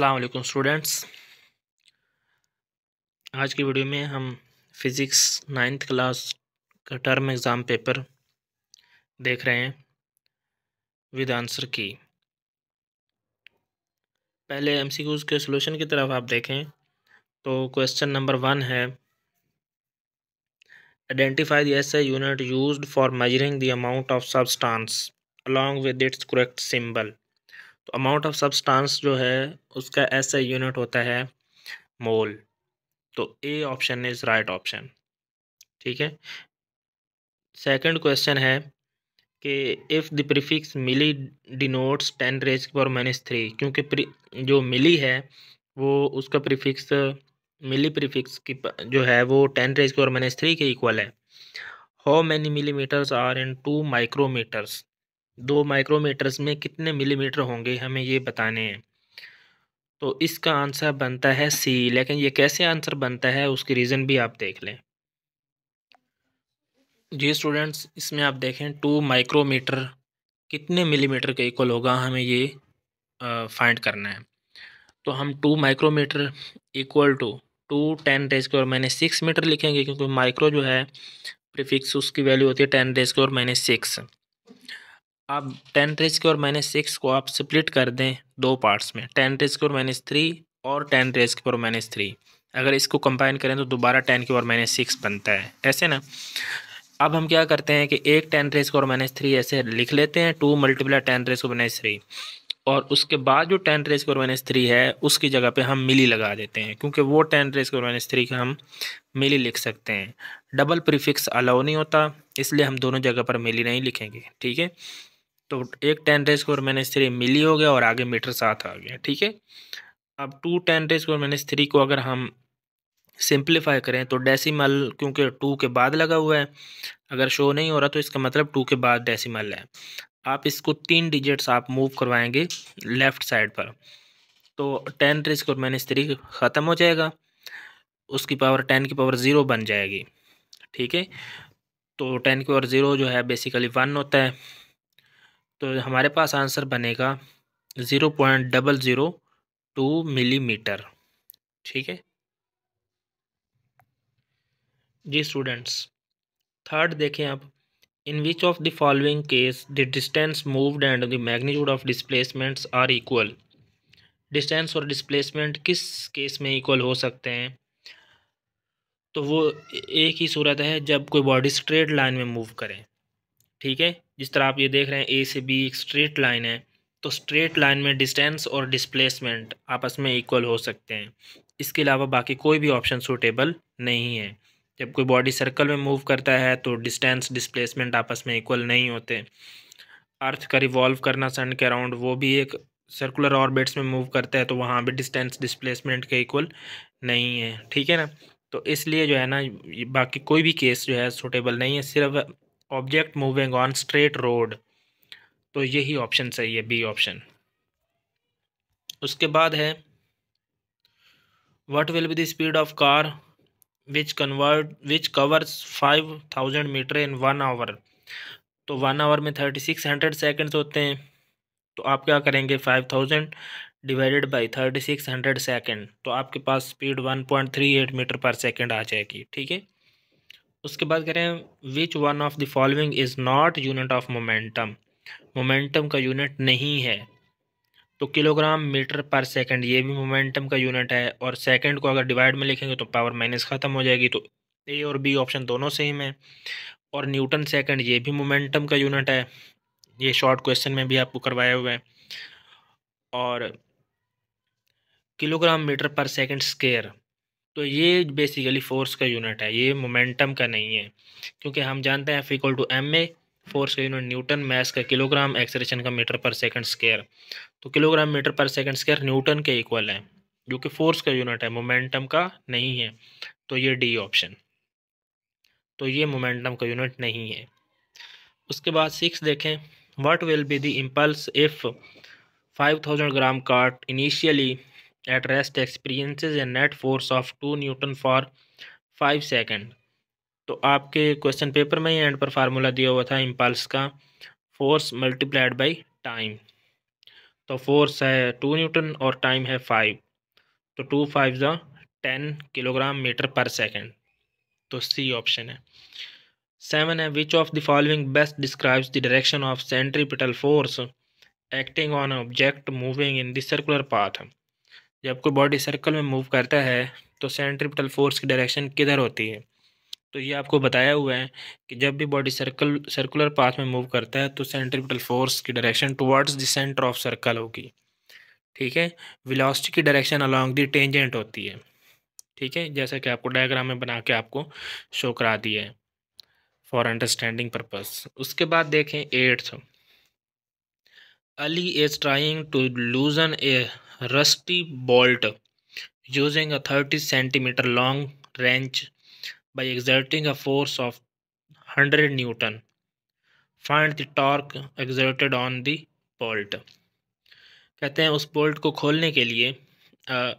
अस्सलाम स्टूडेंट्स आज की वीडियो में हम फिज़िक्स नाइन्थ क्लास का टर्म एग्ज़ाम पेपर देख रहे हैं विद आंसर की पहले एमसीक्यूज़ के सॉल्यूशन की तरफ आप देखें तो क्वेश्चन नंबर वन है identify the SI unit used for measuring the amount of substance along with its correct symbol amount of substance जो है उसका ऐसा यूनिट होता है मोल तो A option is right option ठीक है सेकंड क्वेश्चन है कि if the prefix milli denotes ten raise पर माइनस थ्री क्योंकि जो मिली है वो उसका प्रीफिक्स मिली प्रीफिक्स की जो है वो टेन रेज पर माइनस थ्री के इक्वल है how many millimetres are in two micrometres दो माइक्रोमीटर्स में कितने मिलीमीटर होंगे हमें ये बताने हैं तो इसका आंसर बनता है सी लेकिन ये कैसे आंसर बनता है उसकी रीज़न भी आप देख लें जी स्टूडेंट्स इसमें आप देखें टू माइक्रोमीटर कितने मिलीमीटर के इक्वल होगा हमें ये फाइंड करना है तो हम two micrometre equal to two ten raise के और मैंने सिक्स मीटर लिखेंगे क्योंकि माइक्रो जो है प्रीफिक्स उसकी वैल्यू होती है टेन रेज के और मैंने सिक्स आप टेन रेज के और माइनस सिक्स को आप स्प्लिट कर दें दो पार्ट्स में टेन रेज के और माइनस थ्री और टेन रेज के और माइनस थ्री अगर इसको कंबाइन करें तो दोबारा टेन के और माइनस सिक्स बनता है ऐसे ना अब हम क्या करते हैं कि एक टेन रेज के और माइनस थ्री ऐसे लिख लेते हैं टू मल्टीप्लाई टेन रेस को माइनस थ्री और उसके बाद जो टेन रेज के और माइनस थ्री है उसकी जगह पर हम मिली लगा देते हैं क्योंकि वो टेन रेज के और माइनस थ्री का हम मिली लिख सकते हैं डबल प्रीफिक्स अलाउ नहीं होता इसलिए हम दोनों जगह पर मिली नहीं लिखेंगे ठीक है तो एक टेन रेस को माइनस थ्री मिली हो गया और आगे मीटर साथ आ गया ठीक है अब टू टेन रेस को माइनस थ्री को अगर हम सिंप्लीफाई करें तो डेसिमल क्योंकि टू के बाद लगा हुआ है अगर शो नहीं हो रहा तो इसका मतलब टू के बाद डेसिमल है आप इसको तीन डिजिट्स आप मूव करवाएंगे लेफ़्ट साइड पर तो टेन रेस को माइनस थ्री ख़त्म हो जाएगा उसकी पावर टेन की पावर ज़ीरो बन जाएगी ठीक है तो टेन की पावर ज़ीरो जो है बेसिकली वन होता है तो हमारे पास आंसर बनेगा zero point double zero two millimetre ठीक है जी स्टूडेंट्स थर्ड देखें आप in which of the following case the distance moved and the magnitude of displacements are equal distance और डिस्प्लेसमेंट किस केस में इक्वल हो सकते हैं तो वो एक ही सूरत है जब कोई बॉडी स्ट्रेट लाइन में मूव करें ठीक है जिस तरह आप ये देख रहे हैं ए से बी एक स्ट्रेट लाइन है तो स्ट्रेट लाइन में डिस्टेंस और डिस्प्लेसमेंट आपस में इक्वल हो सकते हैं इसके अलावा बाकी कोई भी ऑप्शन सूटेबल नहीं है जब कोई बॉडी सर्कल में मूव करता है तो डिस्टेंस डिस्प्लेसमेंट आपस में इक्वल नहीं होते अर्थ का रिवॉल्व करना सन के अराउंड वो भी एक सर्कुलर ऑर्बिट्स में मूव करता है तो वहाँ भी डिस्टेंस डिस्प्लेसमेंट के इक्वल नहीं है ठीक है ना तो इसलिए जो है ना बाकी कोई भी केस जो है सूटेबल नहीं है सिर्फ object moving on straight road तो यही ऑप्शन सही है बी ऑप्शन उसके बाद है what will be the speed of car which convert which covers five thousand metre in one hour तो वन आवर में थर्टी सिक्स हंड्रेड सेकेंड्स होते हैं तो आप क्या करेंगे five thousand divided by thirty six hundred second तो आपके पास speed one point three eight metre per second आ जाएगी ठीक है उसके बाद कह रहे हैं which one of the following is not unit of momentum momentum का यूनिट नहीं है तो किलोग्राम मीटर पर सेकंड ये भी मोमेंटम का यूनिट है और सेकंड को अगर डिवाइड में लिखेंगे तो पावर माइनस ख़त्म हो जाएगी तो ए और बी ऑप्शन दोनों सेम है और न्यूटन सेकंड ये भी मोमेंटम का यूनिट है ये शॉर्ट क्वेश्चन में भी आपको करवाया हुआ है और kilogram metre per second square तो ये बेसिकली फोर्स का यूनिट है ये मोमेंटम का नहीं है क्योंकि हम जानते हैं F equal to M A force का यूनिट न्यूटन मैस का किलोग्राम एक्सरेशन का मीटर पर सेकंड स्केयर तो kilogram metre per second square newton के इक्वल है जो कि फोर्स का यूनिट है मोमेंटम का नहीं है तो ये डी ऑप्शन तो ये मोमेंटम का यूनिट नहीं है उसके बाद सिक्स देखें what will be the impulse if thousand gram cart initially at rest experiences a net force of two newton for five second तो आपके क्वेश्चन पेपर में ही एंड पर फार्मूला दिया हुआ था इम्पल्स का फोर्स मल्टीप्लाइड बाई टाइम तो force है टू न्यूटन और टाइम है फाइव तो टू फाइव ज़ा ten kilogram metre per second तो सी ऑप्शन है सेवन है which of the following best describes the direction of centripetal force acting on object moving in the circular path जब कोई body circle में move करता है तो सेंट्रिपिटल फोर्स की डायरेक्शन किधर होती है तो ये आपको बताया हुआ है कि जब भी बॉडी सर्कल सर्कुलर पाथ में मूव करता है तो सेंट्रिपिटल फोर्स की direction towards the centre of circle होगी ठीक है वेलोसिटी की डायरेक्शन अलॉन्ग दी टेंजेंट होती है ठीक है जैसा कि आपको डायग्राम में बना के आपको शो करा दिया है फॉर अंडरस्टैंडिंग पर्पस उसके बाद देखें eighth Ali is trying to loosen a rusty bolt using a thirty centimetre long wrench by exerting a force of hundred newton find the torque exerted on the bolt कहते हैं उस bolt को खोलने के लिए आ,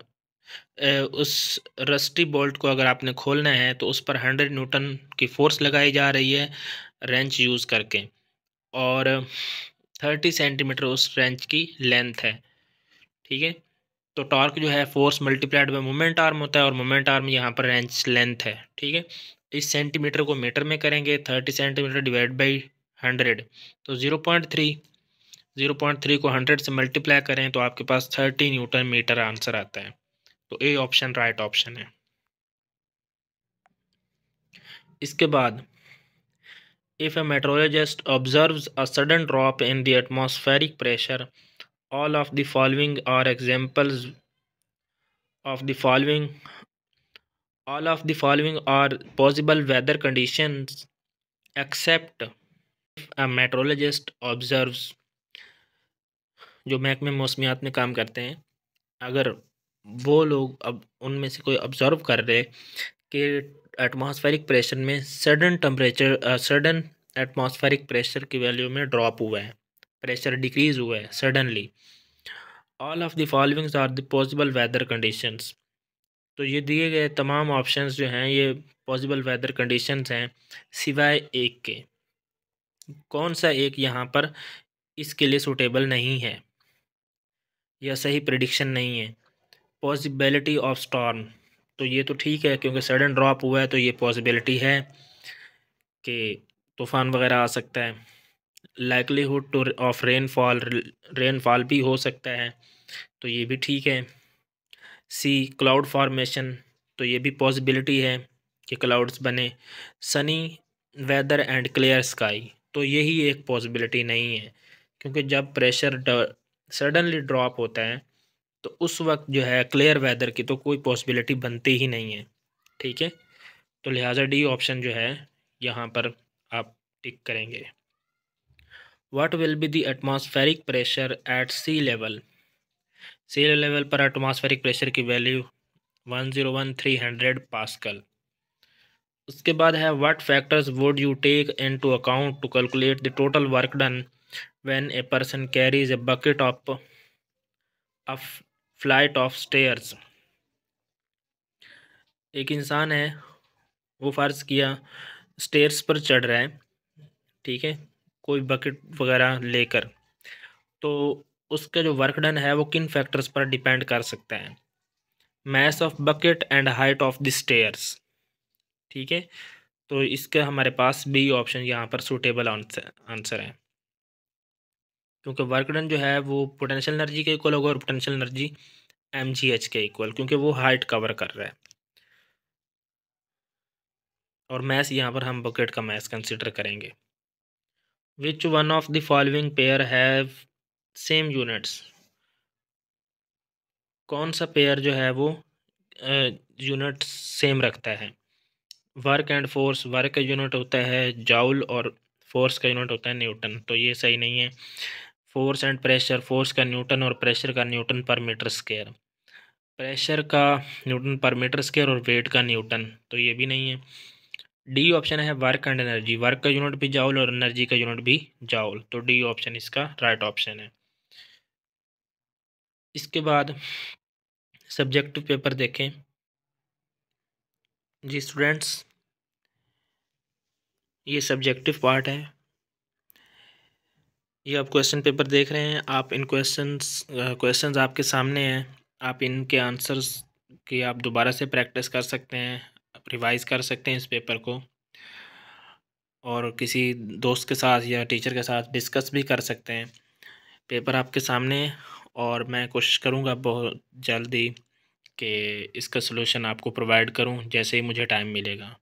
उस रस्टी बोल्ट को अगर आपने खोलना है तो उस पर हंड्रेड न्यूटन की फोर्स लगाई जा रही है रेंच यूज़ करके और थर्टी सेंटीमीटर उस रेंच की लेंथ है ठीक है तो टॉर्क जो है force multiplied by moment arm होता है और मोमेंट आर्म यहाँ पर रेंच लेंथ है ठीक है इस सेंटीमीटर को मीटर में करेंगे thirty centimetre divide by hundred तो zero point three zero point three को हंड्रेड से मल्टीप्लाई करें तो आपके पास थर्टी न्यूटन मीटर आंसर आता है तो ए ऑप्शन राइट ऑप्शन है इसके बाद if a meteorologist observe a sudden drop in the atmospheric pressure all of the following are examples of the following all of the following are possible weather conditions except if a meteorologist observes जो महकमे मौसमियात में काम करते हैं अगर वो लोग अब उनमें से कोई ऑब्ज़र्व कर रहे कि एटमॉस्फेरिक प्रेशर में sudden temperature sudden atmospheric pressure की वैल्यू में ड्रॉप हुआ है प्रेशर डिक्रीज़ हुआ है suddenly all of the followings are the possible weather conditions तो ये दिए गए तमाम ऑप्शंस जो हैं ये पॉसिबल वेदर कंडीशंस हैं सिवाय एक के कौन सा एक यहाँ पर इसके लिए सूटेबल नहीं है या सही प्रडिक्शन नहीं है पॉसिबिलिटी ऑफ स्टॉर्म तो ये तो ठीक है क्योंकि सडन ड्रॉप हुआ है तो ये पॉसिबिलिटी है कि तूफ़ान वगैरह आ सकता है likelihood to of rainfall rainfall भी हो सकता है तो ये भी ठीक है सी क्लाउड फॉर्मेशन तो ये भी पॉसिबिलिटी है कि क्लाउड्स बने sunny weather and clear sky तो यही एक पॉसिबिलिटी नहीं है क्योंकि जब प्रेशर सडनली ड्रॉप होता है तो उस वक्त जो है क्लियर वेदर की तो कोई पॉसिबिलिटी बनती ही नहीं है ठीक है तो लिहाजा डी ऑप्शन जो है यहाँ पर आप टिक करेंगे what will be the atmospheric pressure at sea level sea level पर atmospheric pressure की value 101300 पास्कल उसके बाद है what factors would you take into account to calculate the total work done when a person carries a bucket of a flight of stairs एक इंसान है वो फ़र्ज़ किया स्टेयर्स पर चढ़ रहा है ठीक है कोई बकेट वगैरह लेकर तो उसका जो वर्क डन है वो किन फैक्टर्स पर डिपेंड कर सकता है mass of bucket and height of the stairs ठीक है तो इसके हमारे पास बी ऑप्शन यहाँ पर सूटेबल आंसर है क्योंकि वर्क डन जो है वो पोटेंशियल एनर्जी के इक्वल होगा और potential energy M G H के इक्वल क्योंकि वो हाइट कवर कर रहा है और मैस यहाँ पर हम बकेट का मैस कंसिडर करेंगे which one of the following pair have same units कौन सा पेयर जो है वो यूनिट सेम रखता है वर्क एंड फोर्स वर्क का यूनिट होता है जाउल और फोर्स का यूनिट होता है न्यूटन तो ये सही नहीं है फोर्स एंड प्रेशर फोर्स का न्यूटन और प्रेशर का newton per metre square pressure का न्यूटन पर मीटर स्केयर और वेट का न्यूटन तो ये भी नहीं है डी ऑप्शन है वर्क एंड एनर्जी वर्क का यूनिट भी जाउल और एनर्जी का यूनिट भी जाउल तो डी ऑप्शन इसका राइट ऑप्शन है इसके बाद सब्जेक्टिव पेपर देखें जी स्टूडेंट्स ये सब्जेक्टिव पार्ट है ये आप क्वेश्चन पेपर देख रहे हैं आप इन क्वेश्चन क्वेश्चन आपके सामने हैं आप इनके आंसर्स की आप दोबारा से प्रैक्टिस कर सकते हैं आप रिवाइज़ कर सकते हैं इस पेपर को और किसी दोस्त के साथ या टीचर के साथ डिस्कस भी कर सकते हैं पेपर आपके सामने और मैं कोशिश करूँगा बहुत जल्दी कि इसका सलूशन आपको प्रोवाइड करूँ जैसे ही मुझे टाइम मिलेगा